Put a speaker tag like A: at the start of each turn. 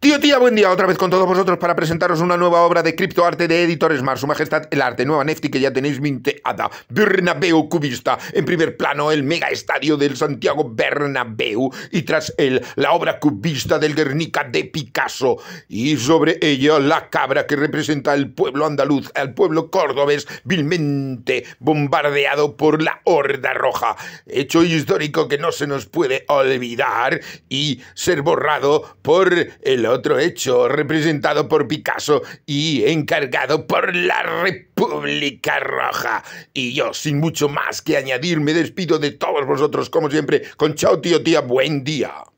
A: Tío, tía, buen día otra vez con todos vosotros para presentaros una nueva obra de criptoarte de Editor Smart, Su Majestad el Arte, nueva Nefti que ya tenéis minteada, Bernabeu cubista, en primer plano el mega estadio del Santiago Bernabeu y tras él la obra cubista del Guernica de Picasso y sobre ella la cabra que representa al pueblo andaluz, al pueblo córdobés vilmente bombardeado por la Horda Roja, hecho histórico que no se nos puede olvidar y ser borrado por el otro hecho representado por Picasso y encargado por la República Roja. Y yo, sin mucho más que añadir, me despido de todos vosotros, como siempre, con chao tío tía, buen día.